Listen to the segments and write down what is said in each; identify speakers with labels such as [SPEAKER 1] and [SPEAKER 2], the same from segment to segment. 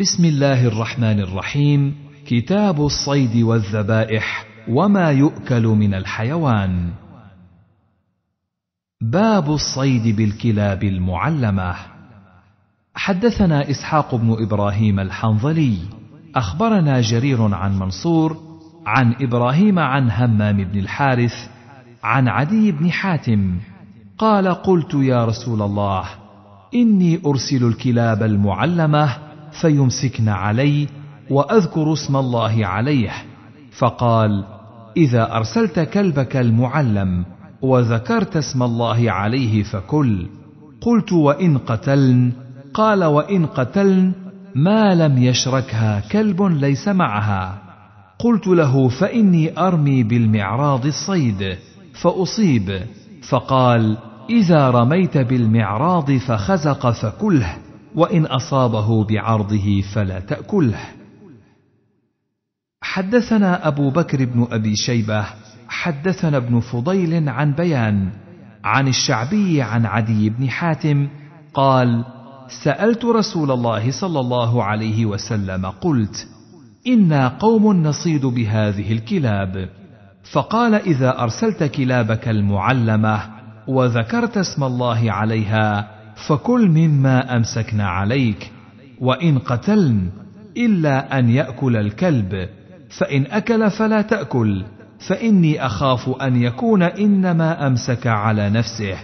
[SPEAKER 1] بسم الله الرحمن الرحيم كتاب الصيد والذبائح وما يؤكل من الحيوان باب الصيد بالكلاب المعلمه حدثنا اسحاق بن ابراهيم الحنظلي اخبرنا جرير عن منصور عن ابراهيم عن همام بن الحارث عن عدي بن حاتم قال قلت يا رسول الله اني ارسل الكلاب المعلمه فيمسكن علي واذكر اسم الله عليه فقال اذا ارسلت كلبك المعلم وذكرت اسم الله عليه فكل قلت وان قتلن قال وان قتلن ما لم يشركها كلب ليس معها قلت له فاني ارمي بالمعراض الصيد فاصيب فقال اذا رميت بالمعراض فخزق فكله وان اصابه بعرضه فلا تاكله حدثنا ابو بكر بن ابي شيبه حدثنا ابن فضيل عن بيان عن الشعبي عن عدي بن حاتم قال سالت رسول الله صلى الله عليه وسلم قلت انا قوم نصيد بهذه الكلاب فقال اذا ارسلت كلابك المعلمه وذكرت اسم الله عليها فكل مما أمسكنا عليك وان قتلن الا ان ياكل الكلب فان اكل فلا تاكل فاني اخاف ان يكون انما امسك على نفسه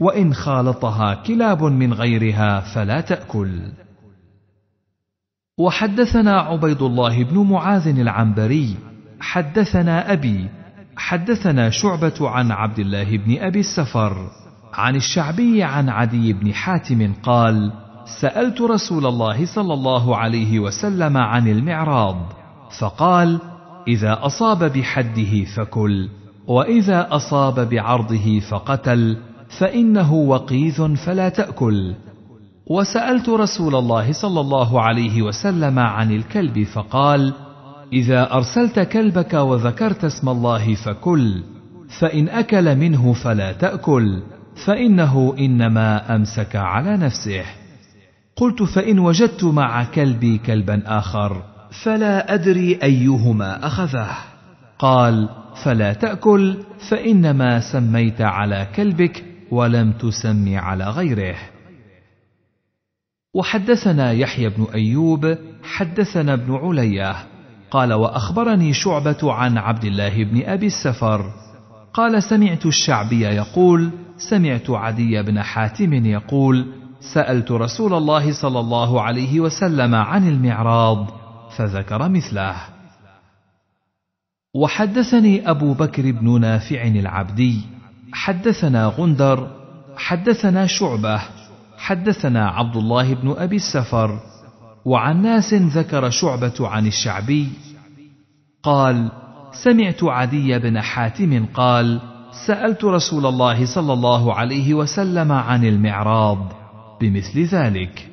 [SPEAKER 1] وان خالطها كلاب من غيرها فلا تاكل وحدثنا عبيد الله بن معاذ العنبري حدثنا ابي حدثنا شعبه عن عبد الله بن ابي السفر عن الشعبي عن عدي بن حاتم قال سالت رسول الله صلى الله عليه وسلم عن المعراض فقال اذا اصاب بحده فكل واذا اصاب بعرضه فقتل فانه وقيذ فلا تاكل وسالت رسول الله صلى الله عليه وسلم عن الكلب فقال اذا ارسلت كلبك وذكرت اسم الله فكل فان اكل منه فلا تاكل فانه انما امسك على نفسه قلت فان وجدت مع كلبي كلبا اخر فلا ادري ايهما اخذه قال فلا تاكل فانما سميت على كلبك ولم تسم على غيره وحدثنا يحيى بن ايوب حدثنا ابن عليه قال واخبرني شعبه عن عبد الله بن ابي السفر قال سمعت الشعبي يقول سمعت عدي بن حاتم يقول سالت رسول الله صلى الله عليه وسلم عن المعراض فذكر مثله وحدثني ابو بكر بن نافع العبدي حدثنا غندر حدثنا شعبه حدثنا عبد الله بن ابي السفر وعن ناس ذكر شعبه عن الشعبي قال سمعت عدي بن حاتم قال سالت رسول الله صلى الله عليه وسلم عن المعراض بمثل ذلك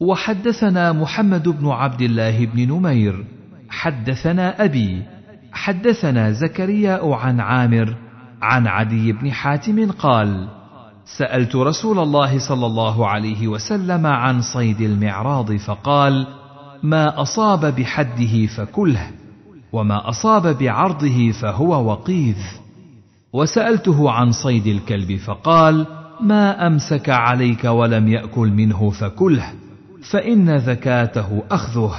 [SPEAKER 1] وحدثنا محمد بن عبد الله بن نمير حدثنا ابي حدثنا زكريا عن عامر عن عدي بن حاتم قال سالت رسول الله صلى الله عليه وسلم عن صيد المعراض فقال ما اصاب بحده فكله وما اصاب بعرضه فهو وقيذ وسالته عن صيد الكلب فقال ما امسك عليك ولم ياكل منه فكله فان ذكاته اخذه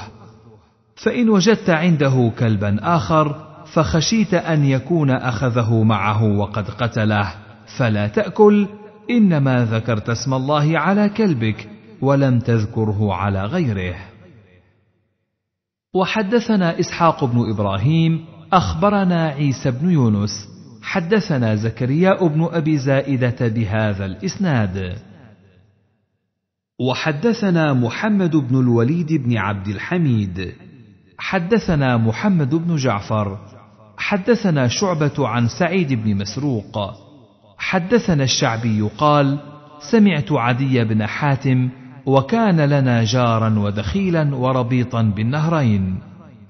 [SPEAKER 1] فان وجدت عنده كلبا اخر فخشيت ان يكون اخذه معه وقد قتله فلا تاكل انما ذكرت اسم الله على كلبك ولم تذكره على غيره وحدثنا إسحاق بن إبراهيم أخبرنا عيسى بن يونس حدثنا زكريا بن أبي زائدة بهذا الإسناد وحدثنا محمد بن الوليد بن عبد الحميد حدثنا محمد بن جعفر حدثنا شعبة عن سعيد بن مسروق حدثنا الشعبي قال سمعت عدي بن حاتم وكان لنا جارا ودخيلا وربيطا بالنهرين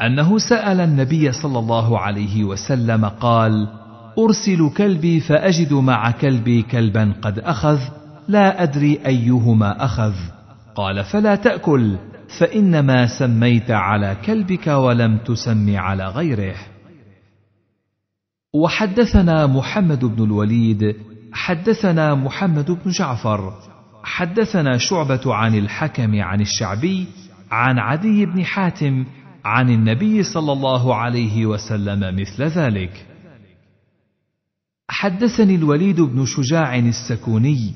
[SPEAKER 1] انه سال النبي صلى الله عليه وسلم قال ارسل كلبي فاجد مع كلبي كلبا قد اخذ لا ادري ايهما اخذ قال فلا تاكل فانما سميت على كلبك ولم تسم على غيره وحدثنا محمد بن الوليد حدثنا محمد بن جعفر حدثنا شعبة عن الحكم عن الشعبي عن عدي بن حاتم عن النبي صلى الله عليه وسلم مثل ذلك. حدثني الوليد بن شجاع السكوني،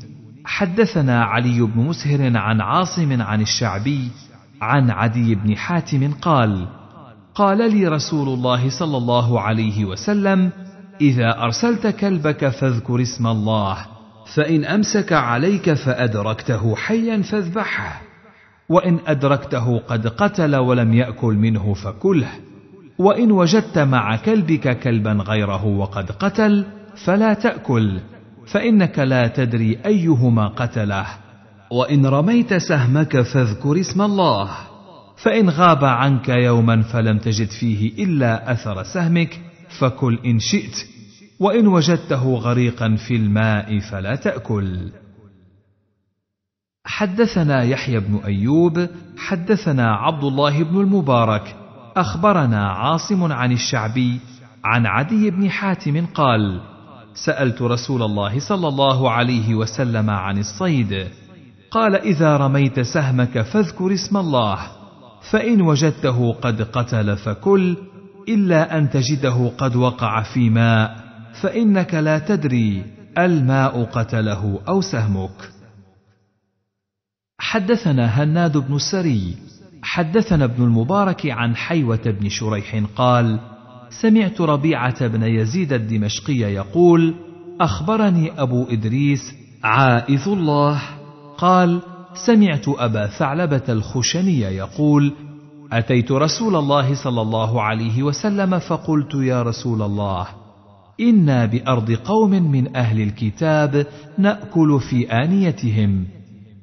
[SPEAKER 1] حدثنا علي بن مسهر عن عاصم عن الشعبي، عن عدي بن حاتم قال: قال لي رسول الله صلى الله عليه وسلم: إذا أرسلت كلبك فاذكر اسم الله. فان امسك عليك فادركته حيا فاذبحه وان ادركته قد قتل ولم ياكل منه فكله وان وجدت مع كلبك كلبا غيره وقد قتل فلا تاكل فانك لا تدري ايهما قتله وان رميت سهمك فاذكر اسم الله فان غاب عنك يوما فلم تجد فيه الا اثر سهمك فكل ان شئت وان وجدته غريقا في الماء فلا تاكل حدثنا يحيى بن ايوب حدثنا عبد الله بن المبارك اخبرنا عاصم عن الشعبي عن عدي بن حاتم قال سالت رسول الله صلى الله عليه وسلم عن الصيد قال اذا رميت سهمك فاذكر اسم الله فان وجدته قد قتل فكل الا ان تجده قد وقع في ماء فانك لا تدري الماء قتله او سهمك حدثنا هناد بن السري حدثنا ابن المبارك عن حيوه بن شريح قال سمعت ربيعه بن يزيد الدمشقي يقول اخبرني ابو ادريس عائذ الله قال سمعت ابا ثعلبه الخشني يقول اتيت رسول الله صلى الله عليه وسلم فقلت يا رسول الله انا بارض قوم من اهل الكتاب ناكل في انيتهم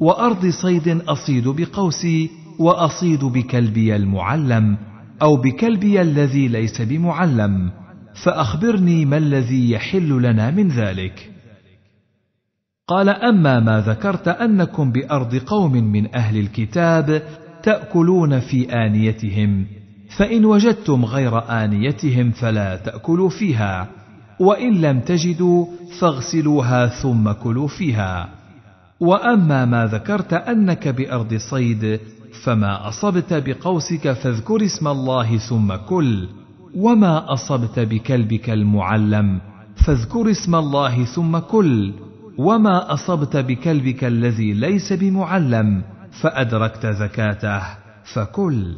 [SPEAKER 1] وارض صيد اصيد بقوسي واصيد بكلبي المعلم او بكلبي الذي ليس بمعلم فاخبرني ما الذي يحل لنا من ذلك قال اما ما ذكرت انكم بارض قوم من اهل الكتاب تاكلون في انيتهم فان وجدتم غير انيتهم فلا تاكلوا فيها وان لم تجدوا فاغسلوها ثم كلوا فيها واما ما ذكرت انك بارض صيد فما اصبت بقوسك فاذكر اسم الله ثم كل وما اصبت بكلبك المعلم فاذكر اسم الله ثم كل وما اصبت بكلبك الذي ليس بمعلم فادركت زكاته فكل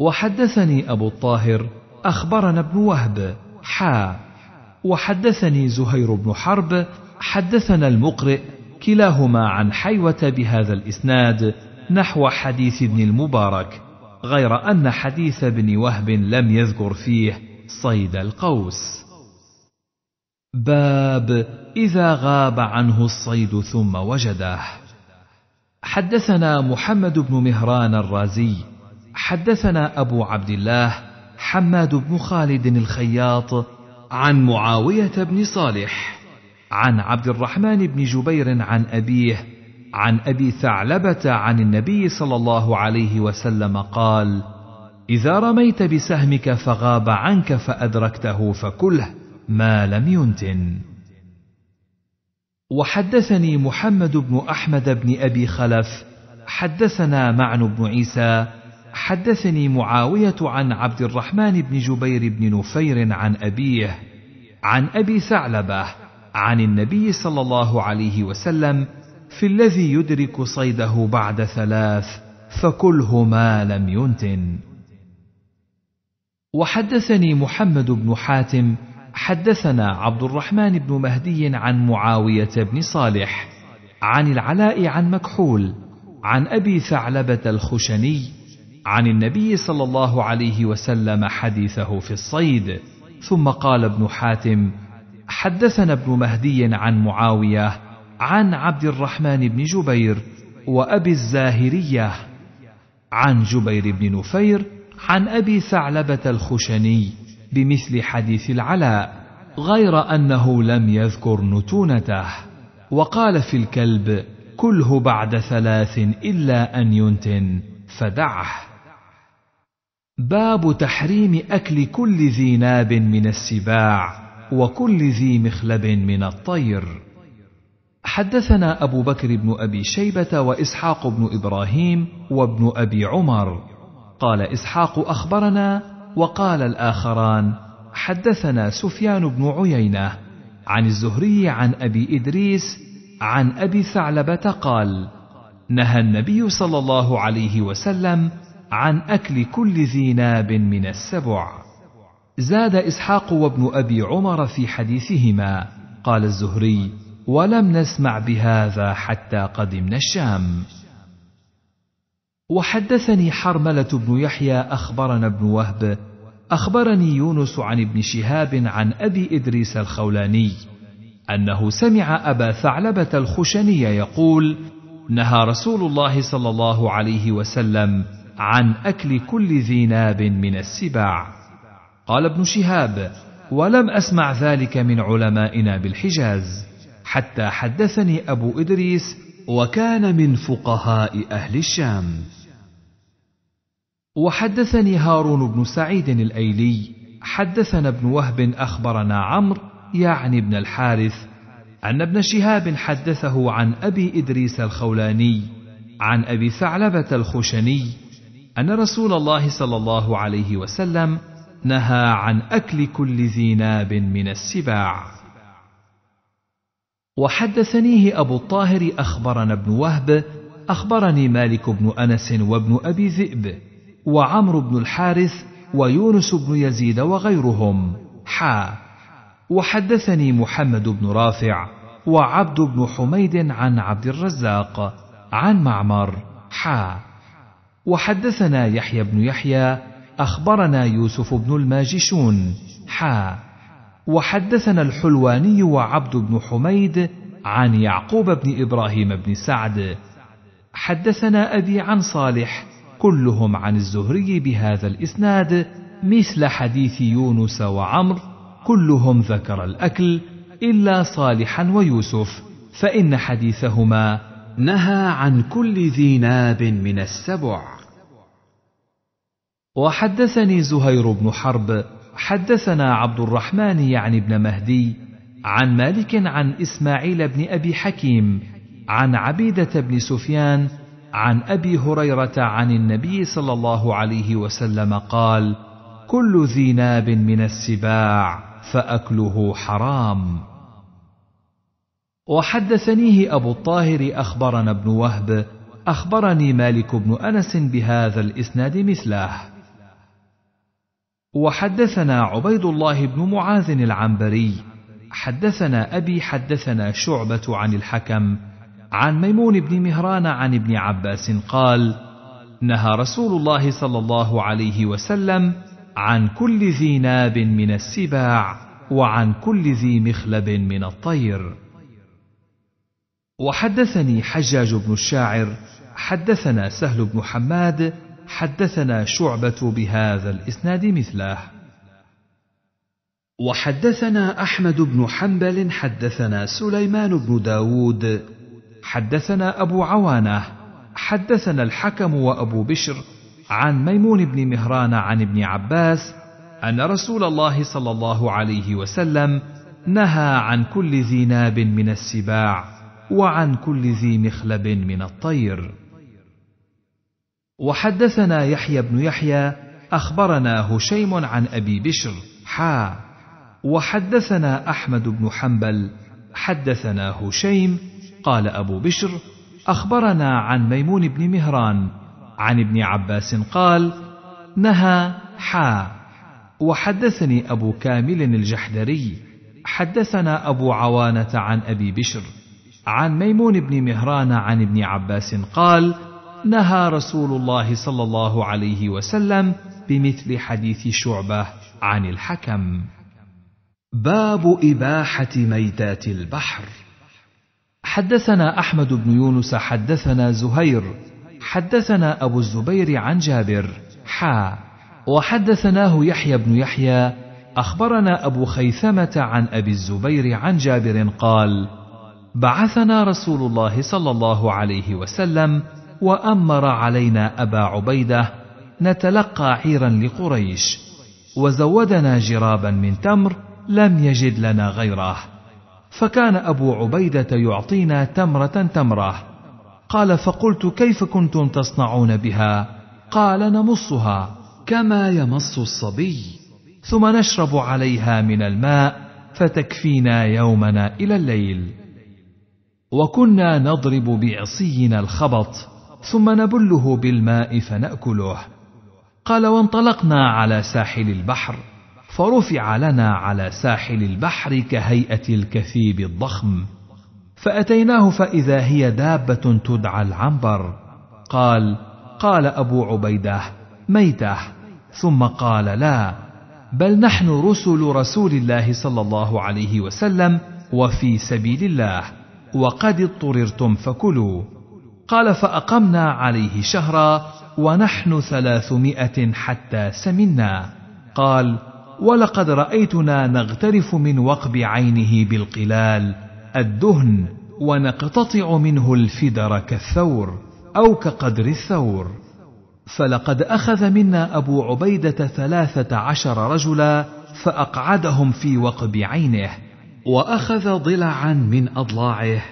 [SPEAKER 1] وحدثني ابو الطاهر اخبرنا ابن وهب حا وحدثني زهير بن حرب حدثنا المقرئ كلاهما عن حيوة بهذا الإسناد نحو حديث ابن المبارك غير أن حديث ابن وهب لم يذكر فيه صيد القوس باب إذا غاب عنه الصيد ثم وجده حدثنا محمد بن مهران الرازي حدثنا أبو عبد الله حماد بن خالد الخياط عن معاويه بن صالح عن عبد الرحمن بن جبير عن ابيه عن ابي ثعلبه عن النبي صلى الله عليه وسلم قال اذا رميت بسهمك فغاب عنك فادركته فكله ما لم ينتن وحدثني محمد بن احمد بن ابي خلف حدثنا معن بن عيسى حدثني معاويه عن عبد الرحمن بن جبير بن نفير عن ابيه عن ابي ثعلبه عن النبي صلى الله عليه وسلم في الذي يدرك صيده بعد ثلاث فكله ما لم ينتن وحدثني محمد بن حاتم حدثنا عبد الرحمن بن مهدي عن معاويه بن صالح عن العلاء عن مكحول عن ابي ثعلبه الخشني عن النبي صلى الله عليه وسلم حديثه في الصيد ثم قال ابن حاتم حدثنا ابن مهدي عن معاويه عن عبد الرحمن بن جبير وابي الزاهريه عن جبير بن نفير عن ابي ثعلبه الخشني بمثل حديث العلاء غير انه لم يذكر نتونته وقال في الكلب كله بعد ثلاث الا ان ينتن فدعه باب تحريم اكل كل ذي ناب من السباع وكل ذي مخلب من الطير حدثنا ابو بكر بن ابي شيبه واسحاق بن ابراهيم وابن ابي عمر قال اسحاق اخبرنا وقال الاخران حدثنا سفيان بن عيينه عن الزهري عن ابي ادريس عن ابي ثعلبه قال نهى النبي صلى الله عليه وسلم عن أكل كل ذي ناب من السبع زاد إسحاق وابن أبي عمر في حديثهما قال الزهري ولم نسمع بهذا حتى قدمنا الشام وحدثني حرملة بن يحيى أخبرنا ابن وهب أخبرني يونس عن ابن شهاب عن أبي إدريس الخولاني أنه سمع أبا ثعلبة الخشني يقول نهى رسول الله صلى الله عليه وسلم عن اكل كل ذي ناب من السباع قال ابن شهاب ولم اسمع ذلك من علمائنا بالحجاز حتى حدثني ابو ادريس وكان من فقهاء اهل الشام وحدثني هارون بن سعيد الايلي حدثنا ابن وهب اخبرنا عمرو يعني ابن الحارث ان ابن شهاب حدثه عن ابي ادريس الخولاني عن ابي ثعلبه الخشني أن رسول الله صلى الله عليه وسلم نهى عن أكل كل ذي ناب من السباع. وحدثنيه أبو الطاهر أخبرنا ابن وهب أخبرني مالك بن أنس وابن أبي ذئب وعمرو بن الحارث ويونس بن يزيد وغيرهم حا وحدثني محمد بن رافع وعبد بن حميد عن عبد الرزاق عن معمر حا وحدثنا يحيى بن يحيى أخبرنا يوسف بن الماجشون حا وحدثنا الحلواني وعبد بن حميد عن يعقوب بن إبراهيم بن سعد حدثنا أبي عن صالح كلهم عن الزهري بهذا الإسناد مثل حديث يونس وعمر كلهم ذكر الأكل إلا صالحا ويوسف فإن حديثهما نهى عن كل ذي ناب من السبع وحدثني زهير بن حرب حدثنا عبد الرحمن يعني بن مهدي عن مالك عن اسماعيل بن ابي حكيم عن عبيده بن سفيان عن ابي هريره عن النبي صلى الله عليه وسلم قال كل ذي ناب من السباع فاكله حرام وحدثنيه ابو الطاهر اخبرنا ابن وهب اخبرني مالك بن انس بهذا الاسناد مثله وحدثنا عبيد الله بن معاذ العنبري حدثنا ابي حدثنا شعبه عن الحكم عن ميمون بن مهران عن ابن عباس قال نهى رسول الله صلى الله عليه وسلم عن كل ذي ناب من السباع وعن كل ذي مخلب من الطير وحدثني حجاج بن الشاعر حدثنا سهل بن حماد حدثنا شعبة بهذا الإسناد مثله وحدثنا أحمد بن حنبل حدثنا سليمان بن داود حدثنا أبو عوانة حدثنا الحكم وأبو بشر عن ميمون بن مهران عن ابن عباس أن رسول الله صلى الله عليه وسلم نهى عن كل ذي ناب من السباع وعن كل ذي مخلب من الطير وحدثنا يحيى بن يحيى أخبرنا هشيم عن أبي بشر حا وحدثنا أحمد بن حنبل حدثنا هشيم قال أبو بشر أخبرنا عن ميمون بن مهران عن ابن عباس قال نهى حا وحدثني أبو كامل الجحدري حدثنا أبو عوانة عن أبي بشر عن ميمون بن مهران عن ابن عباس قال نهى رسول الله صلى الله عليه وسلم بمثل حديث شعبه عن الحكم باب اباحه ميتات البحر حدثنا احمد بن يونس حدثنا زهير حدثنا ابو الزبير عن جابر حا وحدثناه يحيى بن يحيى اخبرنا ابو خيثمه عن ابي الزبير عن جابر قال بعثنا رسول الله صلى الله عليه وسلم وأمر علينا أبا عبيدة نتلقى عيرا لقريش وزودنا جرابا من تمر لم يجد لنا غيره فكان أبو عبيدة يعطينا تمرة تمرة قال فقلت كيف كنتم تصنعون بها قال نمصها كما يمص الصبي ثم نشرب عليها من الماء فتكفينا يومنا إلى الليل وكنا نضرب بعصينا الخبط ثم نبله بالماء فناكله قال وانطلقنا على ساحل البحر فرفع لنا على ساحل البحر كهيئه الكثيب الضخم فاتيناه فاذا هي دابه تدعى العنبر قال قال ابو عبيده ميته ثم قال لا بل نحن رسل رسول الله صلى الله عليه وسلم وفي سبيل الله وقد اضطررتم فكلوا قال فأقمنا عليه شهرا ونحن ثلاثمائة حتى سمنا قال ولقد رأيتنا نغترف من وقب عينه بالقلال الدهن ونقتطع منه الفدر كالثور أو كقدر الثور فلقد أخذ منا أبو عبيدة ثلاثة عشر رجلا فأقعدهم في وقب عينه وأخذ ضلعا من أضلاعه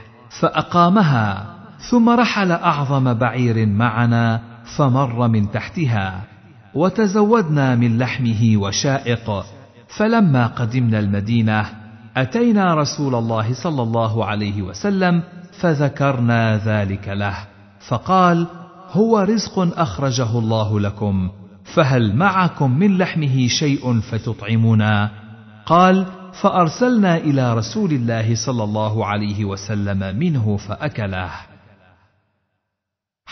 [SPEAKER 1] فأقامها ثم رحل اعظم بعير معنا فمر من تحتها وتزودنا من لحمه وشائق فلما قدمنا المدينه اتينا رسول الله صلى الله عليه وسلم فذكرنا ذلك له فقال هو رزق اخرجه الله لكم فهل معكم من لحمه شيء فتطعمونا قال فارسلنا الى رسول الله صلى الله عليه وسلم منه فاكله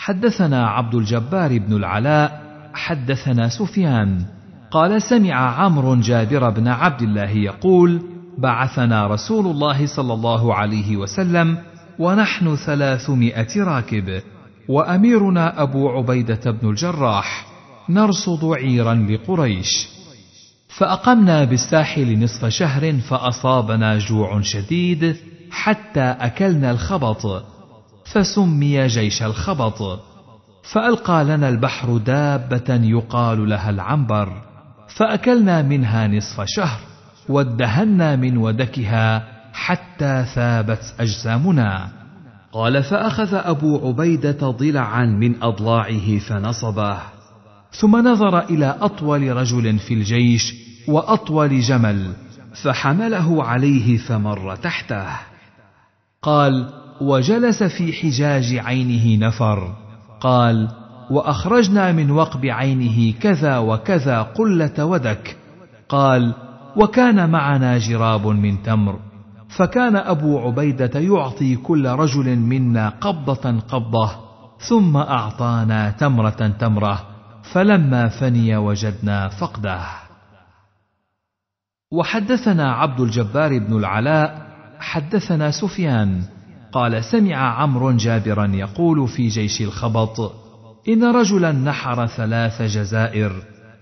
[SPEAKER 1] حدثنا عبد الجبار بن العلاء حدثنا سفيان قال سمع عمرو جابر بن عبد الله يقول بعثنا رسول الله صلى الله عليه وسلم ونحن ثلاثمائه راكب واميرنا ابو عبيده بن الجراح نرصد عيرا لقريش فاقمنا بالساحل نصف شهر فاصابنا جوع شديد حتى اكلنا الخبط فسمي جيش الخبط فالقى لنا البحر دابه يقال لها العنبر فاكلنا منها نصف شهر وادهنا من ودكها حتى ثابت اجسامنا قال فاخذ ابو عبيده ضلعا من اضلاعه فنصبه ثم نظر الى اطول رجل في الجيش واطول جمل فحمله عليه فمر تحته قال وجلس في حجاج عينه نفر قال واخرجنا من وقب عينه كذا وكذا قله ودك قال وكان معنا جراب من تمر فكان ابو عبيده يعطي كل رجل منا قبضه قبضه ثم اعطانا تمره تمره فلما فني وجدنا فقده وحدثنا عبد الجبار بن العلاء حدثنا سفيان قال سمع عمرو جابرا يقول في جيش الخبط إن رجلا نحر ثلاث جزائر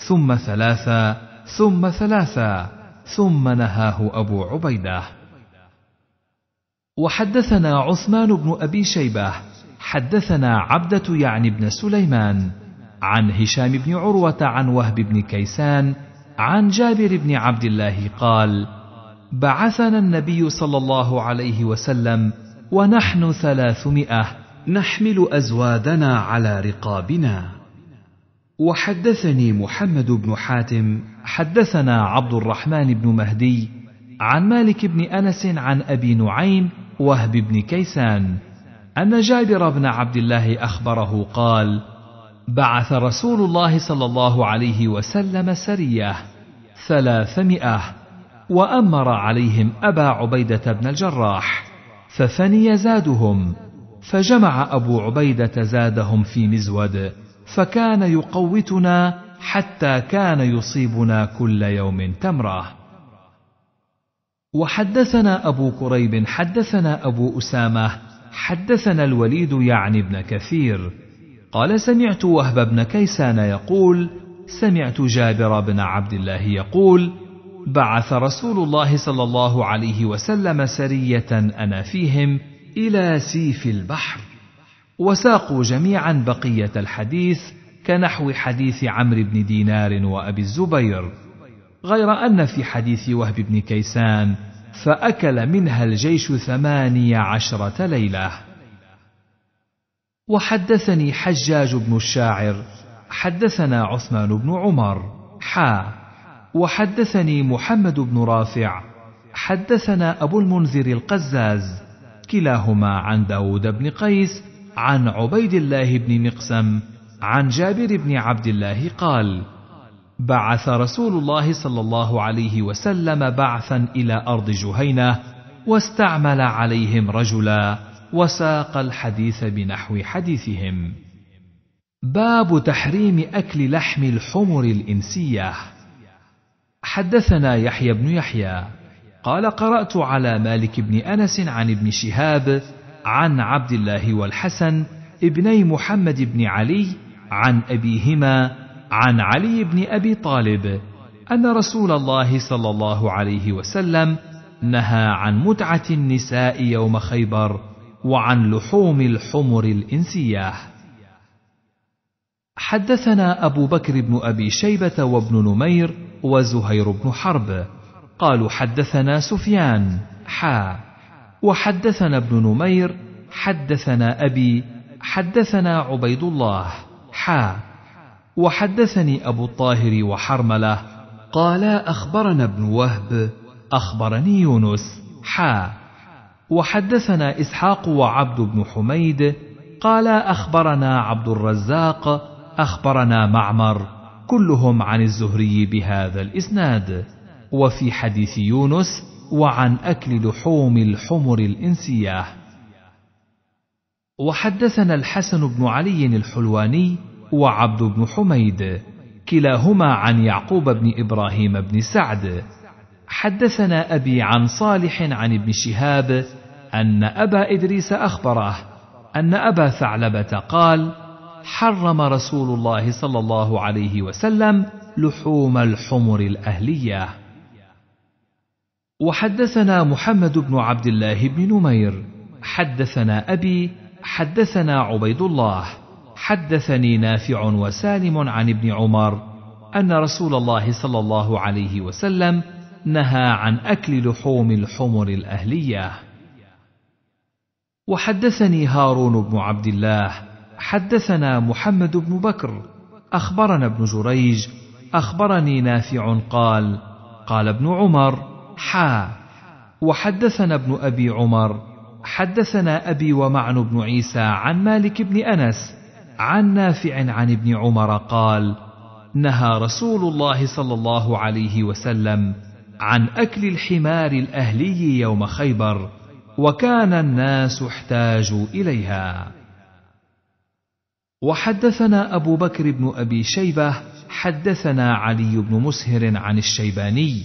[SPEAKER 1] ثم ثلاثا ثم ثلاثا ثم نهاه أبو عبيدة وحدثنا عثمان بن أبي شيبة حدثنا عبدة يعني بن سليمان عن هشام بن عروة عن وهب بن كيسان عن جابر بن عبد الله قال بعثنا النبي صلى الله عليه وسلم ونحن ثلاثمائة نحمل أزوادنا على رقابنا وحدثني محمد بن حاتم حدثنا عبد الرحمن بن مهدي عن مالك بن أنس عن أبي نعيم وهب بن كيسان أن جابر بن عبد الله أخبره قال بعث رسول الله صلى الله عليه وسلم سرية ثلاثمائة وأمر عليهم أبا عبيدة بن الجراح ففني زادهم فجمع أبو عبيدة زادهم في مزود فكان يقوتنا حتى كان يصيبنا كل يوم تمرة وحدثنا أبو كريب حدثنا أبو أسامة حدثنا الوليد يعني ابن كثير قال سمعت وهب بن كيسان يقول سمعت جابر بن عبد الله يقول بعث رسول الله صلى الله عليه وسلم سريه انا فيهم الى سيف البحر وساقوا جميعا بقيه الحديث كنحو حديث عمرو بن دينار وابي الزبير غير ان في حديث وهب بن كيسان فاكل منها الجيش ثماني عشره ليله وحدثني حجاج بن الشاعر حدثنا عثمان بن عمر حا وحدثني محمد بن رافع حدثنا أبو المنذر القزاز كلاهما عن داود بن قيس عن عبيد الله بن مقسم عن جابر بن عبد الله قال بعث رسول الله صلى الله عليه وسلم بعثا إلى أرض جهينة واستعمل عليهم رجلا وساق الحديث بنحو حديثهم باب تحريم أكل لحم الحمر الإنسيه حدثنا يحيى بن يحيى قال قرات على مالك بن انس عن ابن شهاب عن عبد الله والحسن ابني محمد بن علي عن ابيهما عن علي بن ابي طالب ان رسول الله صلى الله عليه وسلم نهى عن متعه النساء يوم خيبر وعن لحوم الحمر الانسيه حدثنا ابو بكر بن ابي شيبه وابن نمير وزهير بن حرب قالوا حدثنا سفيان حا وحدثنا ابن نمير حدثنا أبي حدثنا عبيد الله حا وحدثني أبو الطاهر وحرملة قالا أخبرنا ابن وهب أخبرني يونس حا وحدثنا إسحاق وعبد بن حميد قالا أخبرنا عبد الرزاق أخبرنا معمر كلهم عن الزهري بهذا الاسناد وفي حديث يونس وعن اكل لحوم الحمر الانسيه وحدثنا الحسن بن علي الحلواني وعبد بن حميد كلاهما عن يعقوب بن ابراهيم بن سعد حدثنا ابي عن صالح عن ابن شهاب ان ابا ادريس اخبره ان ابا ثعلبه قال حرم رسول الله صلى الله عليه وسلم لحوم الحمر الأهلية. وحدثنا محمد بن عبد الله بن نمير، حدثنا أبي، حدثنا عبيد الله، حدثني نافع وسالم عن ابن عمر أن رسول الله صلى الله عليه وسلم نهى عن أكل لحوم الحمر الأهلية. وحدثني هارون بن عبد الله حدثنا محمد بن بكر اخبرنا ابن جريج اخبرني نافع قال قال ابن عمر حا وحدثنا ابن ابي عمر حدثنا ابي ومعن بن عيسى عن مالك بن انس عن نافع عن ابن عمر قال نهى رسول الله صلى الله عليه وسلم عن اكل الحمار الاهلي يوم خيبر وكان الناس احتاجوا اليها وحدثنا أبو بكر بن أبي شيبة حدثنا علي بن مسهر عن الشيباني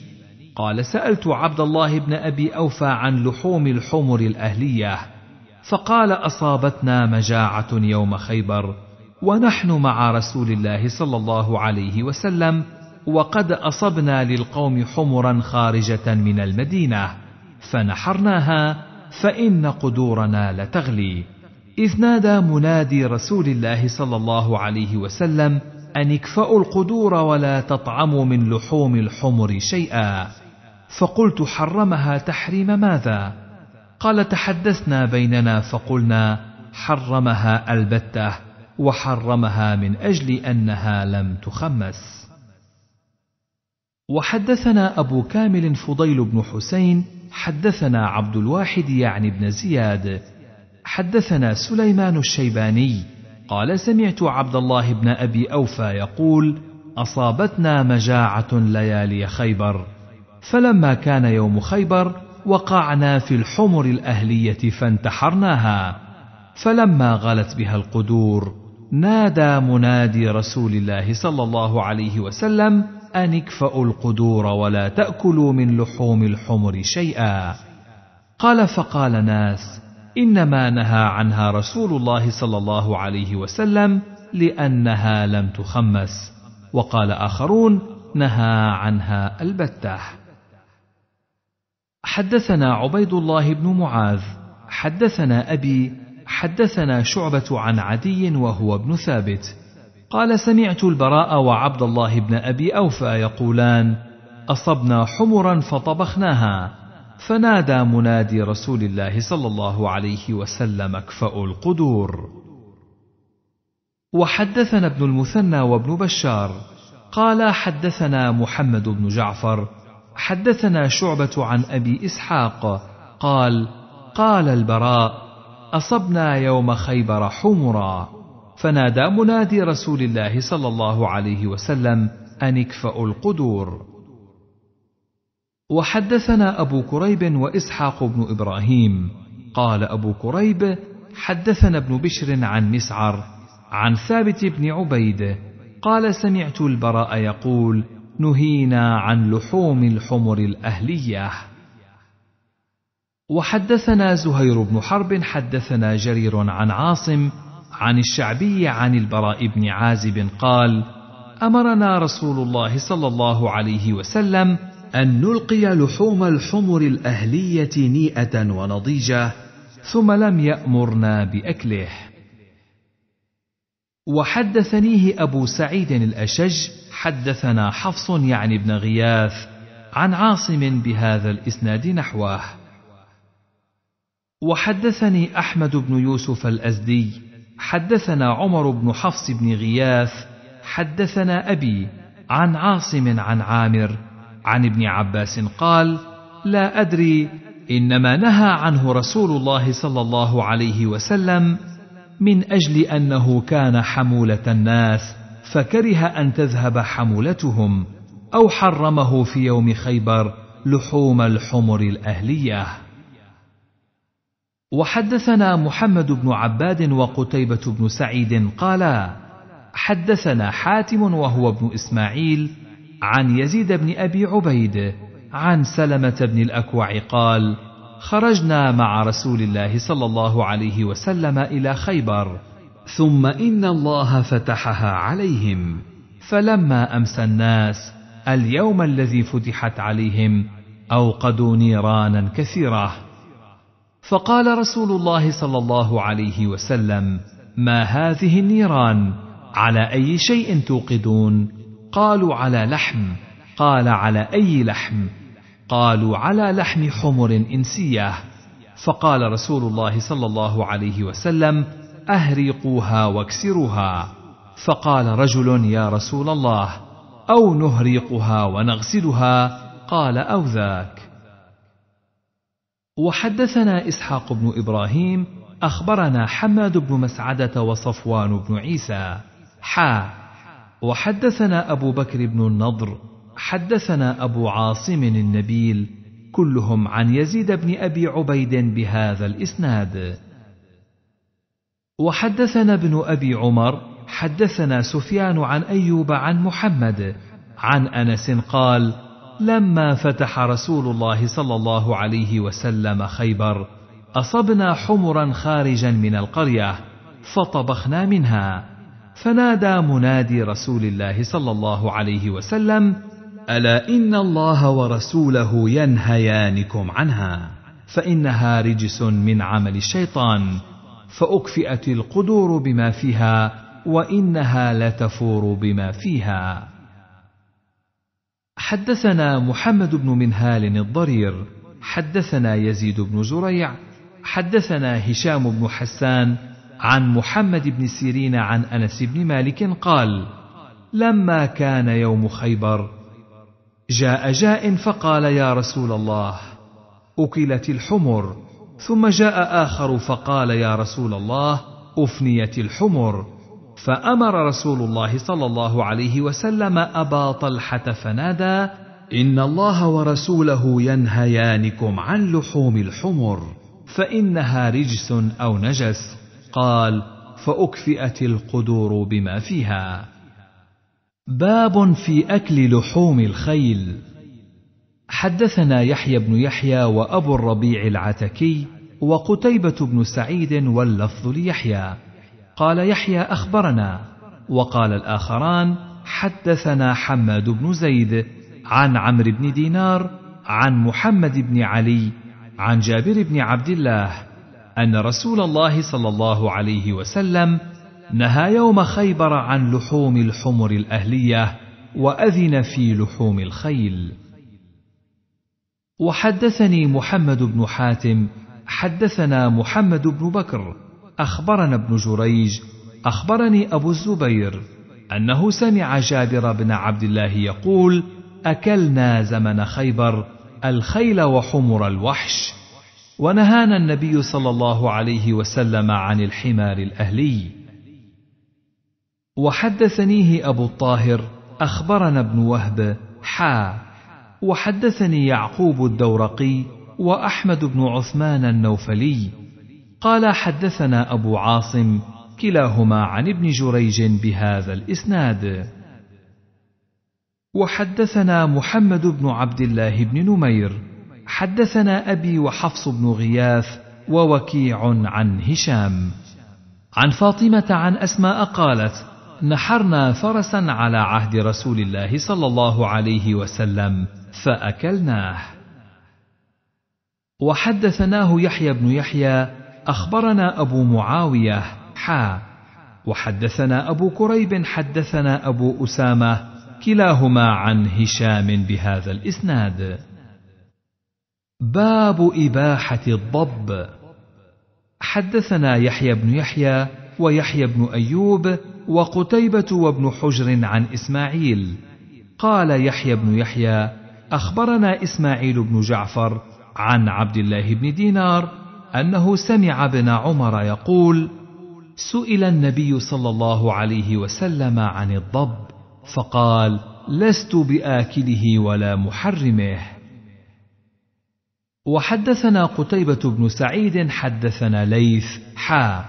[SPEAKER 1] قال سألت عبد الله بن أبي أوفى عن لحوم الحمر الأهلية فقال أصابتنا مجاعة يوم خيبر ونحن مع رسول الله صلى الله عليه وسلم وقد أصبنا للقوم حمرا خارجة من المدينة فنحرناها فإن قدورنا لتغلي إذ نادى منادي رسول الله صلى الله عليه وسلم أن اكفأوا القدور ولا تطعموا من لحوم الحمر شيئا فقلت حرمها تحريم ماذا قال تحدثنا بيننا فقلنا حرمها البته وحرمها من اجل انها لم تخمس وحدثنا ابو كامل فضيل بن حسين حدثنا عبد الواحد يعني بن زياد حدثنا سليمان الشيباني قال سمعت عبد الله بن ابي اوفى يقول اصابتنا مجاعه ليالي خيبر فلما كان يوم خيبر وقعنا في الحمر الاهليه فانتحرناها فلما غلت بها القدور نادى منادي رسول الله صلى الله عليه وسلم ان اكفاوا القدور ولا تاكلوا من لحوم الحمر شيئا قال فقال ناس انما نهى عنها رسول الله صلى الله عليه وسلم لانها لم تخمس وقال اخرون نهى عنها البتاح حدثنا عبيد الله بن معاذ حدثنا ابي حدثنا شعبه عن عدي وهو ابن ثابت قال سمعت البراء وعبد الله بن ابي اوفى يقولان اصبنا حمرا فطبخناها فنادى منادي رسول الله صلى الله عليه وسلم اكفأوا القدور وحدثنا ابن المثنى وابن بشار قال حدثنا محمد بن جعفر حدثنا شعبة عن أبي إسحاق قال قال البراء أصبنا يوم خيبر حمرا فنادى منادي رسول الله صلى الله عليه وسلم أن اكفأوا القدور وحدثنا أبو كريب وإسحاق بن إبراهيم قال أبو كريب حدثنا ابن بشر عن مسعر عن ثابت بن عبيد قال سمعت البراء يقول نهينا عن لحوم الحمر الأهلية وحدثنا زهير بن حرب حدثنا جرير عن عاصم عن الشعبي عن البراء بن عازب قال امرنا رسول الله صلى الله عليه وسلم ان نلقي لحوم الحمر الاهليه نيئه ونضيجه ثم لم يامرنا باكله وحدثنيه ابو سعيد الاشج حدثنا حفص يعني ابن غياث عن عاصم بهذا الاسناد نحوه وحدثني احمد بن يوسف الازدي حدثنا عمر بن حفص بن غياث حدثنا ابي عن عاصم عن عامر عن ابن عباس قال لا ادري انما نهى عنه رسول الله صلى الله عليه وسلم من اجل انه كان حموله الناس فكره ان تذهب حمولتهم او حرمه في يوم خيبر لحوم الحمر الاهليه وحدثنا محمد بن عباد وقتيبه بن سعيد قالا حدثنا حاتم وهو ابن اسماعيل عن يزيد بن أبي عبيد عن سلمة بن الأكوع قال: خرجنا مع رسول الله صلى الله عليه وسلم إلى خيبر، ثم إن الله فتحها عليهم، فلما أمسى الناس اليوم الذي فتحت عليهم أوقدوا نيرانا كثيرة. فقال رسول الله صلى الله عليه وسلم: ما هذه النيران؟ على أي شيء توقدون؟ قالوا على لحم قال على اي لحم قالوا على لحم حمر انسيه فقال رسول الله صلى الله عليه وسلم اهريقوها واكسروها فقال رجل يا رسول الله او نهريقها ونغسلها قال او ذاك وحدثنا اسحاق بن ابراهيم اخبرنا حماد بن مسعده وصفوان بن عيسى حا وحدثنا أبو بكر بن النضر حدثنا أبو عاصم النبيل كلهم عن يزيد بن أبي عبيد بهذا الإسناد وحدثنا ابن أبي عمر حدثنا سفيان عن أيوب عن محمد عن أنس قال لما فتح رسول الله صلى الله عليه وسلم خيبر أصبنا حمرا خارجا من القرية فطبخنا منها فنادى منادي رسول الله صلى الله عليه وسلم الا ان الله ورسوله ينهيانكم عنها فانها رجس من عمل الشيطان فاكفئت القدور بما فيها وانها لتفور بما فيها حدثنا محمد بن منهال الضرير حدثنا يزيد بن زريع حدثنا هشام بن حسان عن محمد بن سيرين عن انس بن مالك قال لما كان يوم خيبر جاء جاء فقال يا رسول الله اكلت الحمر ثم جاء اخر فقال يا رسول الله افنيت الحمر فامر رسول الله صلى الله عليه وسلم ابا طلحه فنادى ان الله ورسوله ينهيانكم عن لحوم الحمر فانها رجس او نجس قال فاكفئت القدور بما فيها باب في اكل لحوم الخيل حدثنا يحيى بن يحيى وابو الربيع العتكي وقتيبه بن سعيد واللفظ ليحيى قال يحيى اخبرنا وقال الاخران حدثنا حماد بن زيد عن عمرو بن دينار عن محمد بن علي عن جابر بن عبد الله ان رسول الله صلى الله عليه وسلم نهى يوم خيبر عن لحوم الحمر الاهليه واذن في لحوم الخيل وحدثني محمد بن حاتم حدثنا محمد بن بكر اخبرنا ابن جريج اخبرني ابو الزبير انه سمع جابر بن عبد الله يقول اكلنا زمن خيبر الخيل وحمر الوحش ونهانا النبي صلى الله عليه وسلم عن الحمار الاهلي وحدثنيه ابو الطاهر اخبرنا ابن وهب حا وحدثني يعقوب الدورقي واحمد بن عثمان النوفلي قال حدثنا ابو عاصم كلاهما عن ابن جريج بهذا الاسناد وحدثنا محمد بن عبد الله بن نمير حدثنا أبي وحفص بن غياث ووكيع عن هشام عن فاطمة عن أسماء قالت نحرنا فرسا على عهد رسول الله صلى الله عليه وسلم فأكلناه وحدثناه يحيى بن يحيى أخبرنا أبو معاوية حا وحدثنا أبو كريب حدثنا أبو أسامة كلاهما عن هشام بهذا الإسناد باب إباحة الضب حدثنا يحيى بن يحيى ويحيى بن أيوب وقتيبة وابن حجر عن إسماعيل قال يحيى بن يحيى أخبرنا إسماعيل بن جعفر عن عبد الله بن دينار أنه سمع ابن عمر يقول سئل النبي صلى الله عليه وسلم عن الضب فقال لست باكله ولا محرمه وحدثنا قتيبة بن سعيد حدثنا ليث حا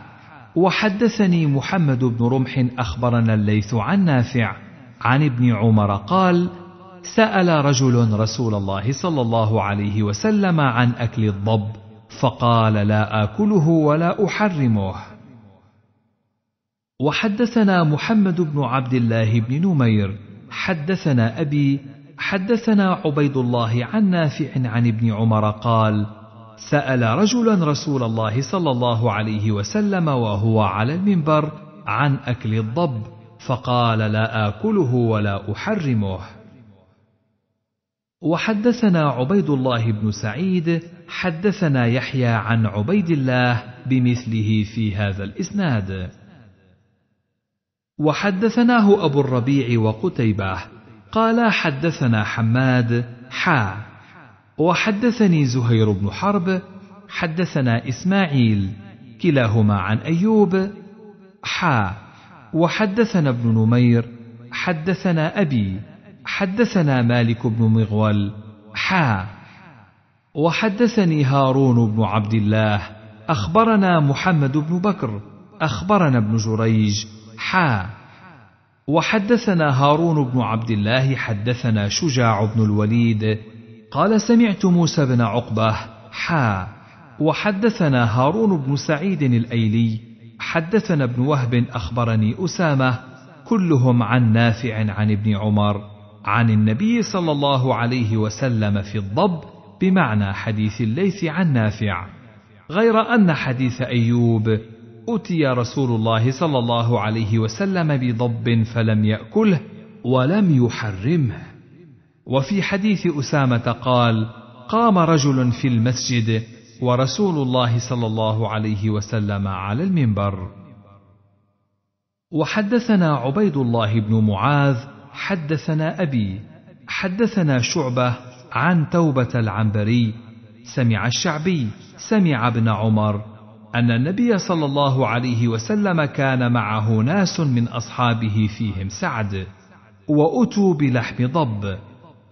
[SPEAKER 1] وحدثني محمد بن رمح أخبرنا الليث عن نافع عن ابن عمر قال سأل رجل رسول الله صلى الله عليه وسلم عن أكل الضب فقال لا آكله ولا أحرمه وحدثنا محمد بن عبد الله بن نمير حدثنا أبي حدثنا عبيد الله عن نافع عن ابن عمر قال سال رجلا رسول الله صلى الله عليه وسلم وهو على المنبر عن اكل الضب فقال لا اكله ولا احرمه وحدثنا عبيد الله بن سعيد حدثنا يحيى عن عبيد الله بمثله في هذا الاسناد وحدثناه ابو الربيع وقتيبه قال حدثنا حماد حا وحدثني زهير بن حرب حدثنا إسماعيل كلاهما عن أيوب حا وحدثنا ابن نمير حدثنا أبي حدثنا مالك بن مغول حا وحدثني هارون بن عبد الله أخبرنا محمد بن بكر أخبرنا ابن جريج حا وحدثنا هارون بن عبد الله حدثنا شجاع بن الوليد قال سمعت موسى بن عقبه حا وحدثنا هارون بن سعيد الايلي حدثنا ابن وهب اخبرني اسامه كلهم عن نافع عن ابن عمر عن النبي صلى الله عليه وسلم في الضب بمعنى حديث الليث عن نافع غير ان حديث ايوب أتي رسول الله صلى الله عليه وسلم بضب فلم يأكله ولم يحرمه. وفي حديث أسامة قال: قام رجل في المسجد ورسول الله صلى الله عليه وسلم على المنبر. وحدثنا عبيد الله بن معاذ حدثنا أبي حدثنا شعبة عن توبة العنبري سمع الشعبي سمع ابن عمر أن النبي صلى الله عليه وسلم كان معه ناس من أصحابه فيهم سعد، وأتوا بلحم ضب،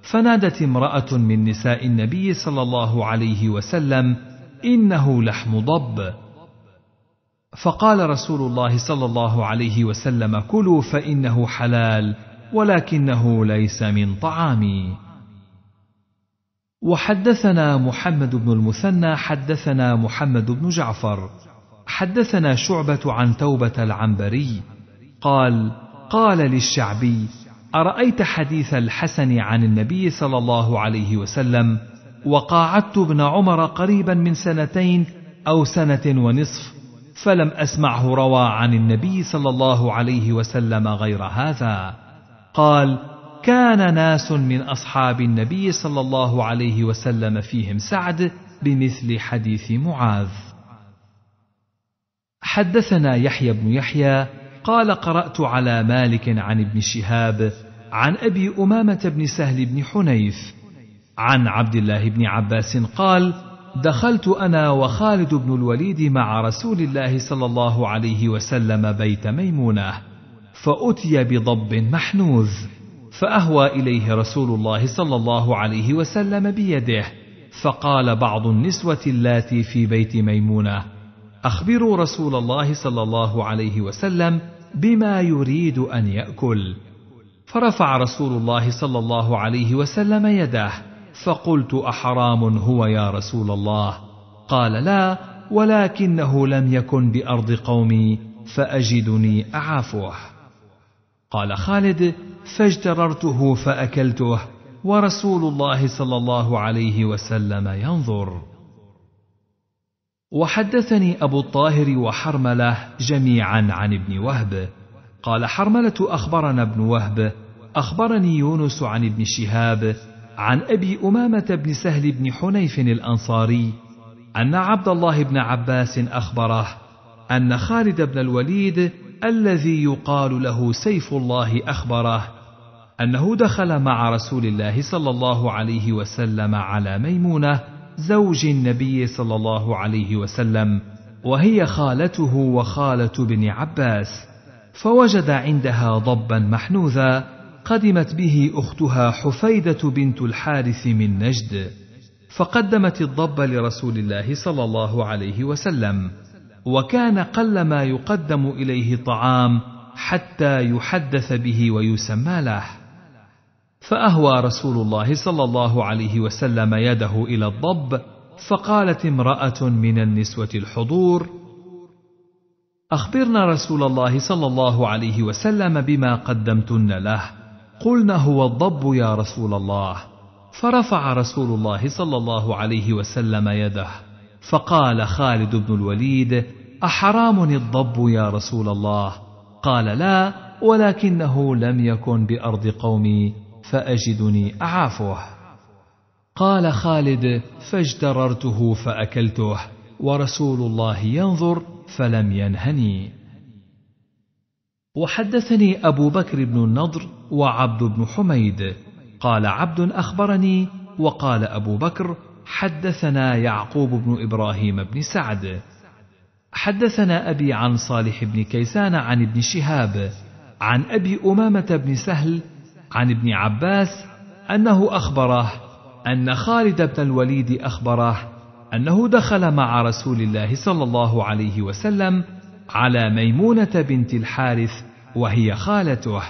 [SPEAKER 1] فنادت امرأة من نساء النبي صلى الله عليه وسلم: إنه لحم ضب. فقال رسول الله صلى الله عليه وسلم: كلوا فإنه حلال، ولكنه ليس من طعامي. وحدثنا محمد بن المثنى حدثنا محمد بن جعفر حدثنا شعبة عن توبة العنبري قال قال للشعبي أرأيت حديث الحسن عن النبي صلى الله عليه وسلم وقاعدت ابن عمر قريبا من سنتين أو سنة ونصف فلم أسمعه روى عن النبي صلى الله عليه وسلم غير هذا قال كان ناس من اصحاب النبي صلى الله عليه وسلم فيهم سعد بمثل حديث معاذ حدثنا يحيى بن يحيى قال قرات على مالك عن ابن شهاب عن ابي امامه بن سهل بن حنيف عن عبد الله بن عباس قال دخلت انا وخالد بن الوليد مع رسول الله صلى الله عليه وسلم بيت ميمونه فاتي بضب محنوذ فأهوى إليه رسول الله صلى الله عليه وسلم بيده فقال بعض النسوة اللاتي في بيت ميمونة أخبروا رسول الله صلى الله عليه وسلم بما يريد أن يأكل فرفع رسول الله صلى الله عليه وسلم يده فقلت أحرام هو يا رسول الله قال لا ولكنه لم يكن بأرض قومي فأجدني أعافه قال خالد فاجتررته فأكلته ورسول الله صلى الله عليه وسلم ينظر وحدثني أبو الطاهر وحرملة جميعا عن ابن وهب قال حرملة أخبرنا ابن وهب أخبرني يونس عن ابن شهاب عن أبي أمامة بن سهل بن حنيف الأنصاري أن عبد الله بن عباس أخبره أن خالد بن الوليد الذي يقال له سيف الله أخبره أنه دخل مع رسول الله صلى الله عليه وسلم على ميمونة زوج النبي صلى الله عليه وسلم وهي خالته وخالة بن عباس فوجد عندها ضبا محنوذا قدمت به أختها حفيدة بنت الحارث من نجد فقدمت الضب لرسول الله صلى الله عليه وسلم وكان قل ما يقدم إليه طعام حتى يحدث به ويسمى له فأهوى رسول الله صلى الله عليه وسلم يده إلى الضب فقالت امرأة من النسوة الحضور أخبرنا رسول الله صلى الله عليه وسلم بما قدمتن له قلنا هو الضب يا رسول الله فرفع رسول الله صلى الله عليه وسلم يده فقال خالد بن الوليد احرام الضب يا رسول الله قال لا ولكنه لم يكن بارض قومي فأجدني أعافه قال خالد فاجتررته فأكلته ورسول الله ينظر فلم ينهني وحدثني أبو بكر بن النضر وعبد بن حميد قال عبد أخبرني وقال أبو بكر حدثنا يعقوب بن إبراهيم بن سعد حدثنا أبي عن صالح بن كيسان عن ابن شهاب عن أبي أمامة بن سهل عن ابن عباس أنه أخبره أن خالد بن الوليد أخبره أنه دخل مع رسول الله صلى الله عليه وسلم على ميمونة بنت الحارث وهي خالته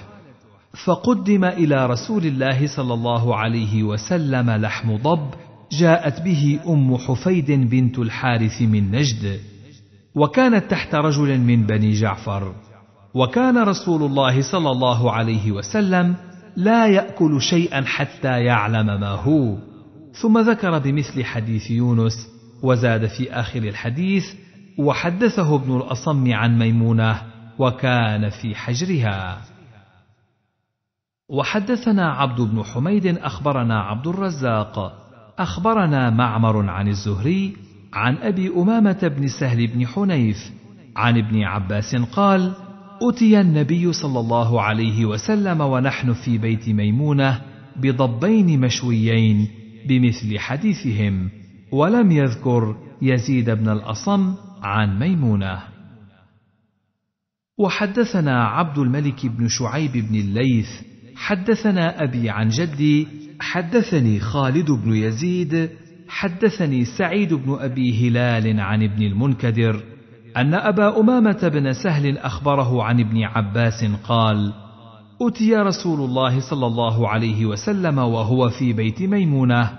[SPEAKER 1] فقدم إلى رسول الله صلى الله عليه وسلم لحم ضب جاءت به أم حفيد بنت الحارث من نجد وكانت تحت رجل من بني جعفر وكان رسول الله صلى الله عليه وسلم لا يأكل شيئا حتى يعلم ما هو ثم ذكر بمثل حديث يونس وزاد في آخر الحديث وحدثه ابن الأصم عن ميمونة وكان في حجرها وحدثنا عبد بن حميد أخبرنا عبد الرزاق أخبرنا معمر عن الزهري عن أبي أمامة بن سهل بن حنيف عن ابن عباس قال: أتي النبي صلى الله عليه وسلم ونحن في بيت ميمونة بضبين مشويين بمثل حديثهم ولم يذكر يزيد بن الأصم عن ميمونة وحدثنا عبد الملك بن شعيب بن الليث حدثنا أبي عن جدي حدثني خالد بن يزيد حدثني سعيد بن أبي هلال عن ابن المنكدر أن أبا أمامة بن سهل أخبره عن ابن عباس قال: أتي رسول الله صلى الله عليه وسلم وهو في بيت ميمونة،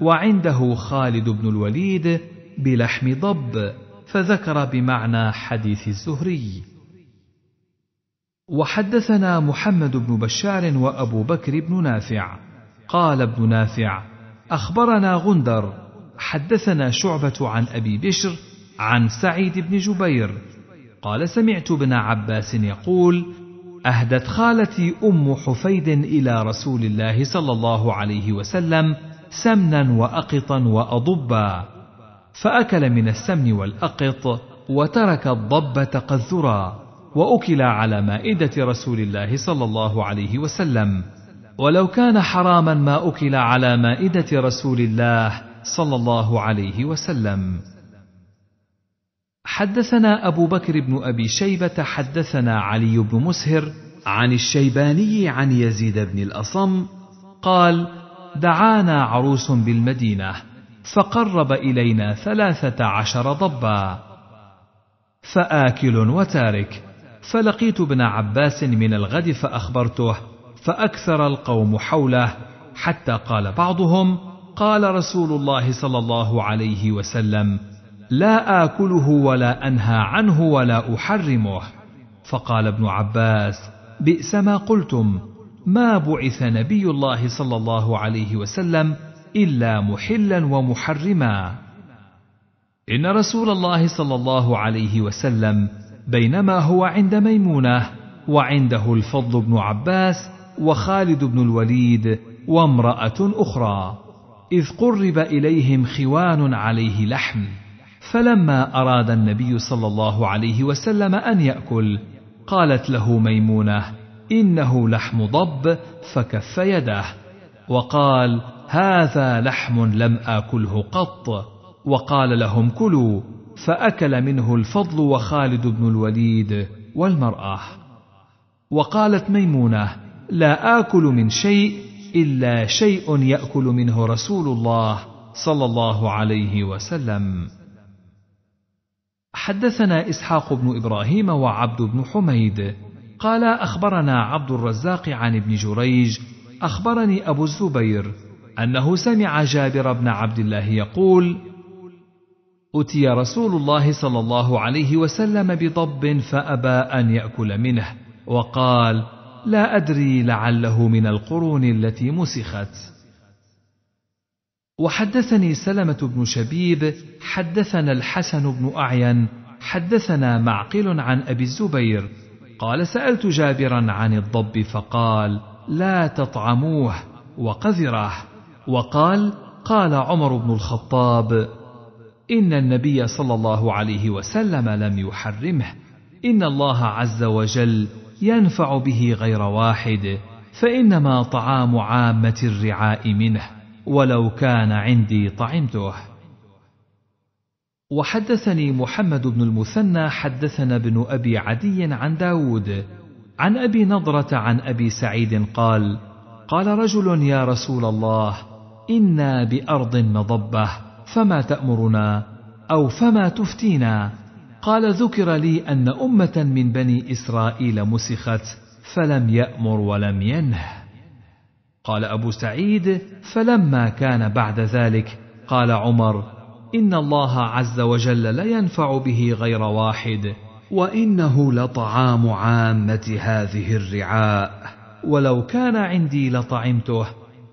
[SPEAKER 1] وعنده خالد بن الوليد بلحم ضب، فذكر بمعنى حديث الزهري. وحدثنا محمد بن بشار وأبو بكر بن نافع، قال ابن نافع: أخبرنا غندر، حدثنا شعبة عن أبي بشر عن سعيد بن جبير قال سمعت ابن عباس يقول اهدت خالتي ام حفيد الى رسول الله صلى الله عليه وسلم سمنا واقطا واضبا فاكل من السمن والاقط وترك الضب تقذرا واكل على مائده رسول الله صلى الله عليه وسلم ولو كان حراما ما اكل على مائده رسول الله صلى الله عليه وسلم حدثنا أبو بكر بن أبي شيبة حدثنا علي بن مسهر عن الشيباني عن يزيد بن الأصم قال: دعانا عروس بالمدينة فقرب إلينا ثلاثة عشر ضبا فآكل وتارك فلقيت ابن عباس من الغد فأخبرته فأكثر القوم حوله حتى قال بعضهم قال رسول الله صلى الله عليه وسلم لا آكله ولا أنهى عنه ولا أحرمه فقال ابن عباس بئس ما قلتم ما بعث نبي الله صلى الله عليه وسلم إلا محلا ومحرما إن رسول الله صلى الله عليه وسلم بينما هو عند ميمونة وعنده الفضل بن عباس وخالد بن الوليد وامرأة أخرى إذ قرب إليهم خوان عليه لحم فلما أراد النبي صلى الله عليه وسلم أن يأكل قالت له ميمونة إنه لحم ضب فكف يده وقال هذا لحم لم آكله قط وقال لهم كلوا فأكل منه الفضل وخالد بن الوليد والمرأة وقالت ميمونة لا آكل من شيء إلا شيء يأكل منه رسول الله صلى الله عليه وسلم حدثنا إسحاق بن إبراهيم وعبد بن حميد قال أخبرنا عبد الرزاق عن ابن جريج أخبرني أبو الزبير أنه سمع جابر بن عبد الله يقول أتي رسول الله صلى الله عليه وسلم بضب فأبى أن يأكل منه وقال لا أدري لعله من القرون التي مسخت وحدثني سلمة بن شبيب حدثنا الحسن بن أعين حدثنا معقل عن أبي الزبير قال سألت جابرا عن الضب فقال لا تطعموه وقذره وقال قال عمر بن الخطاب إن النبي صلى الله عليه وسلم لم يحرمه إن الله عز وجل ينفع به غير واحد فإنما طعام عامة الرعاء منه ولو كان عندي طعمته وحدثني محمد بن المثنى حدثنا ابن أبي عدي عن داود عن أبي نضرة عن أبي سعيد قال قال رجل يا رسول الله إنا بأرض مضبة فما تأمرنا أو فما تفتينا قال ذكر لي أن أمة من بني إسرائيل مسخت فلم يأمر ولم ينه قال أبو سعيد فلما كان بعد ذلك قال عمر إن الله عز وجل لا ينفع به غير واحد وإنه لطعام عامة هذه الرعاء ولو كان عندي لطعمته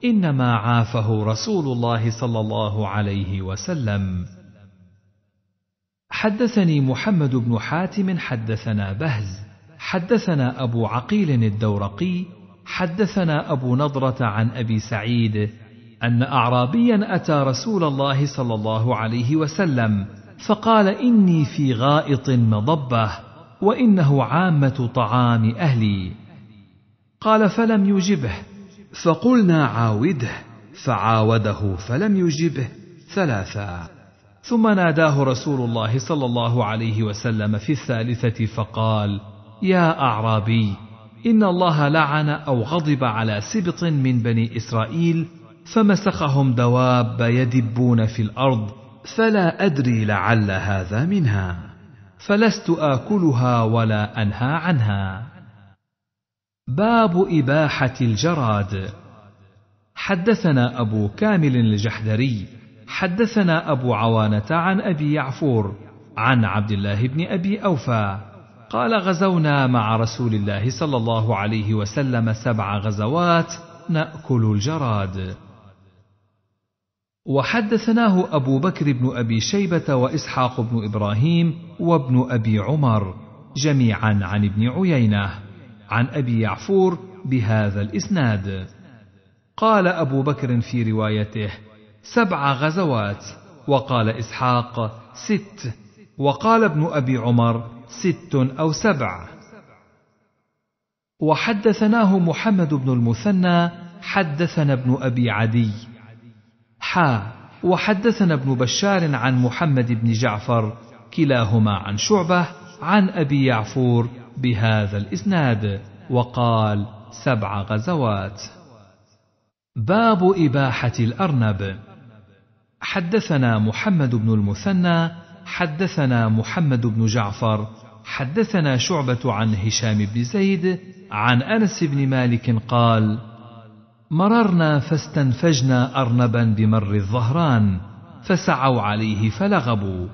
[SPEAKER 1] إنما عافه رسول الله صلى الله عليه وسلم حدثني محمد بن حاتم حدثنا بهز حدثنا أبو عقيل الدورقي حدثنا أبو نضرة عن أبي سعيد أن أعرابيا أتى رسول الله صلى الله عليه وسلم فقال إني في غائط مضبة وإنه عامة طعام أهلي قال فلم يجبه فقلنا عاوده فعاوده فلم يجبه ثلاثا ثم ناداه رسول الله صلى الله عليه وسلم في الثالثة فقال يا أعرابي إن الله لعن أو غضب على سبط من بني إسرائيل فمسخهم دواب يدبون في الأرض فلا أدري لعل هذا منها فلست آكلها ولا أنهى عنها باب إباحة الجراد حدثنا أبو كامل الجحدري حدثنا أبو عوانة عن أبي يعفور عن عبد الله بن أبي أوفى قال غزونا مع رسول الله صلى الله عليه وسلم سبع غزوات ناكل الجراد وحدثناه ابو بكر بن ابي شيبه واسحاق بن ابراهيم وابن ابي عمر جميعا عن ابن عيينه عن ابي يعفور بهذا الاسناد قال ابو بكر في روايته سبع غزوات وقال اسحاق ست وقال ابن ابي عمر ست أو سبع وحدثناه محمد بن المثنى حدثنا ابن أبي عدي حا وحدثنا ابن بشار عن محمد بن جعفر كلاهما عن شعبة عن أبي يعفور بهذا الإسناد وقال سبع غزوات باب إباحة الأرنب حدثنا محمد بن المثنى حدثنا محمد بن جعفر حدثنا شعبة عن هشام بن زيد عن أنس بن مالك قال: مررنا فاستنفجنا أرنبا بمر الظهران فسعوا عليه فلغبوا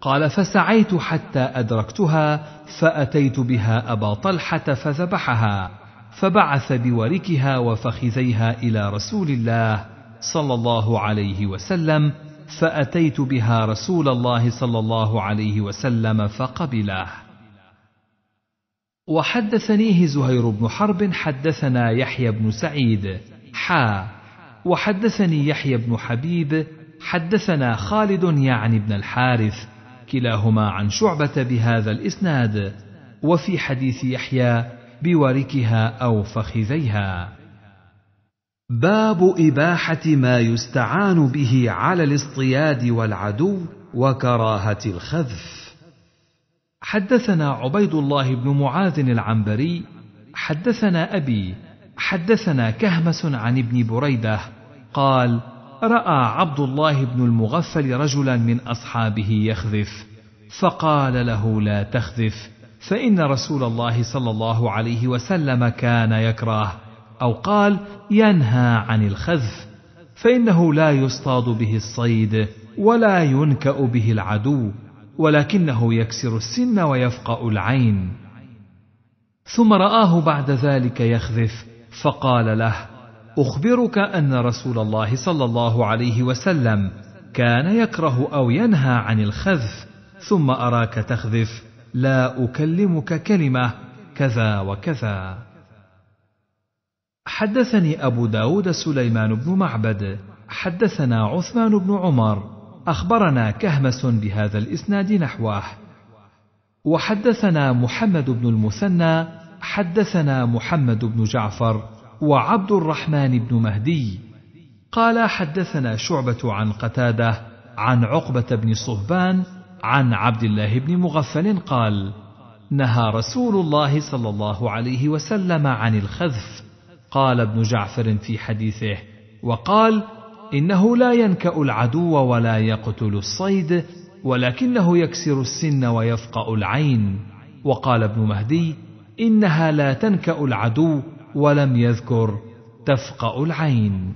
[SPEAKER 1] قال فسعيت حتى أدركتها فأتيت بها أبا طلحة فذبحها فبعث بوركها وفخذيها إلى رسول الله صلى الله عليه وسلم فأتيت بها رسول الله صلى الله عليه وسلم فقبله. وحدثنيه زهير بن حرب حدثنا يحيى بن سعيد حا وحدثني يحيى بن حبيب حدثنا خالد يعني بن الحارث كلاهما عن شعبة بهذا الإسناد وفي حديث يحيى بوركها أو فخذيها باب إباحة ما يستعان به على الاصطياد والعدو وكراهة الخذف. حدثنا عبيد الله بن معاذ العنبري، حدثنا أبي، حدثنا كهمس عن ابن بريدة، قال: رأى عبد الله بن المغفل رجلا من أصحابه يخذف، فقال له: لا تخذف، فإن رسول الله صلى الله عليه وسلم كان يكره. أو قال ينهى عن الخذف فإنه لا يصطاد به الصيد ولا ينكأ به العدو ولكنه يكسر السن ويفقأ العين ثم رآه بعد ذلك يخذف فقال له أخبرك أن رسول الله صلى الله عليه وسلم كان يكره أو ينهى عن الخذف ثم أراك تخذف لا أكلمك كلمة كذا وكذا حدثني أبو داود سليمان بن معبد حدثنا عثمان بن عمر أخبرنا كهمس بهذا الإسناد نحوه وحدثنا محمد بن المثنى حدثنا محمد بن جعفر وعبد الرحمن بن مهدي قال حدثنا شعبة عن قتادة عن عقبة بن صهبان عن عبد الله بن مغفل قال نهى رسول الله صلى الله عليه وسلم عن الخذف قال ابن جعفر في حديثه وقال انه لا ينكا العدو ولا يقتل الصيد ولكنه يكسر السن ويفقا العين وقال ابن مهدي انها لا تنكا العدو ولم يذكر تفقا العين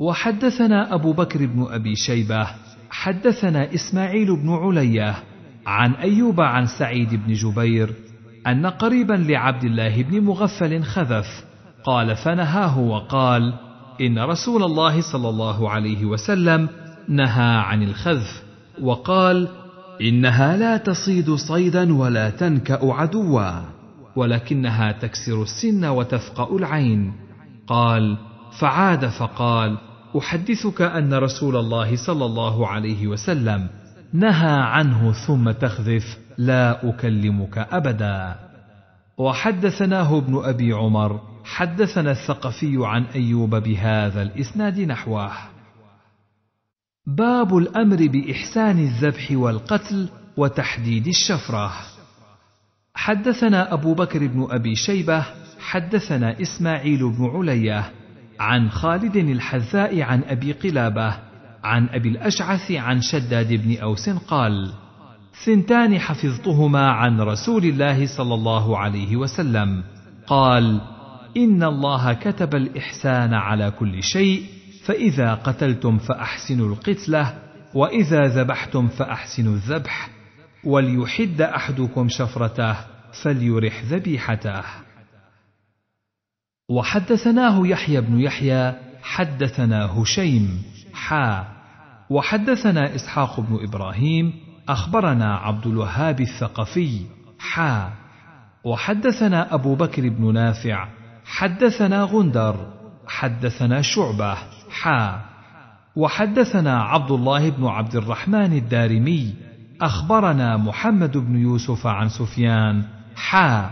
[SPEAKER 1] وحدثنا ابو بكر بن ابي شيبه حدثنا اسماعيل بن عليه عن ايوب عن سعيد بن جبير أن قريبا لعبد الله بن مغفل خذف قال فنهاه وقال إن رسول الله صلى الله عليه وسلم نهى عن الخذف وقال إنها لا تصيد صيدا ولا تنكأ عدوا ولكنها تكسر السن وتفقأ العين قال فعاد فقال أحدثك أن رسول الله صلى الله عليه وسلم نهى عنه ثم تخذف لا اكلمك ابدا وحدثناه ابن ابي عمر حدثنا الثقفي عن ايوب بهذا الاسناد نحوه باب الامر باحسان الذبح والقتل وتحديد الشفره حدثنا ابو بكر بن ابي شيبه حدثنا اسماعيل بن عليه عن خالد الحذاء عن ابي قلابه عن أبي الأشعث عن شداد بن أوس قال ثنتان حفظتهما عن رسول الله صلى الله عليه وسلم قال إن الله كتب الإحسان على كل شيء فإذا قتلتم فأحسنوا القتلة وإذا ذبحتم فأحسنوا الذبح وليحد أحدكم شفرته فليرح ذبيحته وحدثناه يحيى بن يحيى حدثنا هشيم حا وحدثنا إسحاق بن إبراهيم أخبرنا عبد الوهاب الثقفي حا وحدثنا أبو بكر بن نافع حدثنا غندر حدثنا شعبة حا وحدثنا عبد الله بن عبد الرحمن الدارمي أخبرنا محمد بن يوسف عن سفيان حا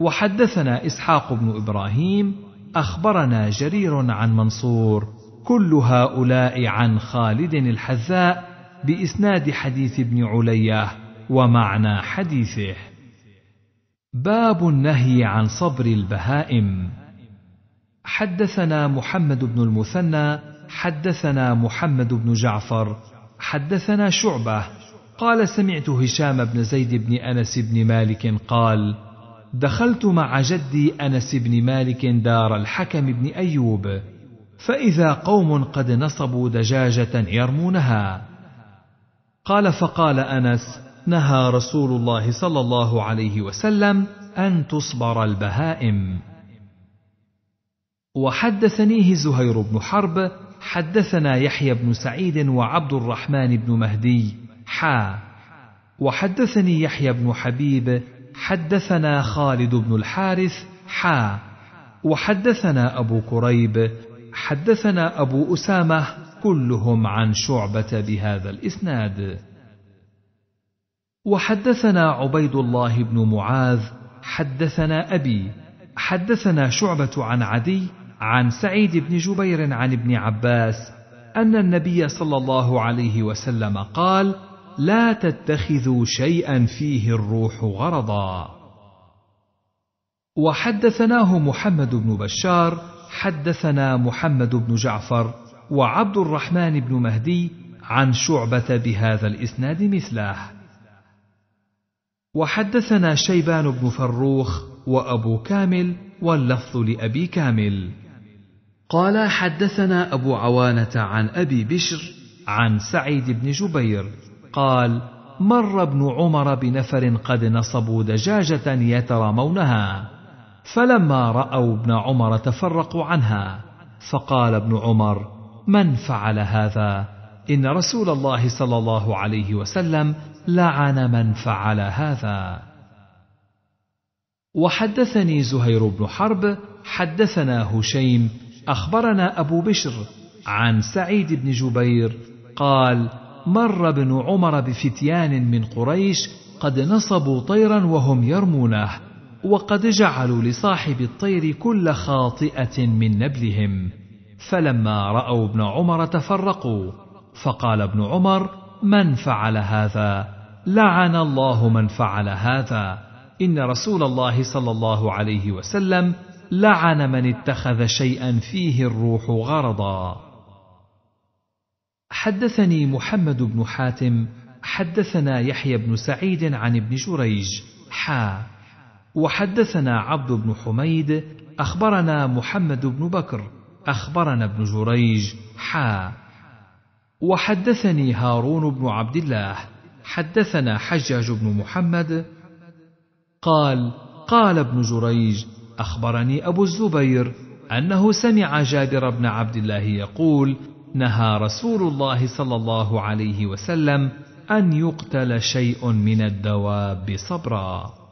[SPEAKER 1] وحدثنا إسحاق بن إبراهيم أخبرنا جرير عن منصور كل هؤلاء عن خالد الحذاء بإسناد حديث ابن عليا ومعنى حديثه باب النهي عن صبر البهائم حدثنا محمد بن المثنى حدثنا محمد بن جعفر حدثنا شعبه قال سمعت هشام بن زيد بن انس بن مالك قال دخلت مع جدي انس بن مالك دار الحكم بن ايوب فإذا قوم قد نصبوا دجاجة يرمونها قال فقال أنس نهى رسول الله صلى الله عليه وسلم أن تصبر البهائم وحدثنيه زهير بن حرب حدثنا يحيى بن سعيد وعبد الرحمن بن مهدي حا وحدثني يحيى بن حبيب حدثنا خالد بن الحارث حا وحدثنا أبو كريب حدثنا أبو أسامة كلهم عن شعبة بهذا الإسناد وحدثنا عبيد الله بن معاذ حدثنا أبي حدثنا شعبة عن عدي عن سعيد بن جبير عن ابن عباس أن النبي صلى الله عليه وسلم قال: لا تتخذوا شيئا فيه الروح غرضا. وحدثناه محمد بن بشار حدثنا محمد بن جعفر وعبد الرحمن بن مهدي عن شعبة بهذا الإسناد مثله. وحدثنا شيبان بن فروخ وأبو كامل واللفظ لأبي كامل. قال حدثنا أبو عوانة عن أبي بشر عن سعيد بن جبير قال: مر ابن عمر بنفر قد نصبوا دجاجة يترامونها فلما رأوا ابن عمر تفرقوا عنها فقال ابن عمر من فعل هذا إن رسول الله صلى الله عليه وسلم لعن من فعل هذا وحدثني زهير بن حرب حدثنا هشيم أخبرنا أبو بشر عن سعيد بن جبير قال مر ابن عمر بفتيان من قريش قد نصبوا طيرا وهم يرمونه وقد جعلوا لصاحب الطير كل خاطئة من نبلهم فلما رأوا ابن عمر تفرقوا فقال ابن عمر من فعل هذا لعن الله من فعل هذا إن رسول الله صلى الله عليه وسلم لعن من اتخذ شيئا فيه الروح غرضا حدثني محمد بن حاتم حدثنا يحيى بن سعيد عن ابن جريج حا وحدثنا عبد بن حميد أخبرنا محمد بن بكر أخبرنا ابن جريج حا وحدثني هارون بن عبد الله حدثنا حجاج بن محمد قال قال ابن جريج أخبرني أبو الزبير أنه سمع جابر بن عبد الله يقول نهى رسول الله صلى الله عليه وسلم أن يقتل شيء من الدواب صبرا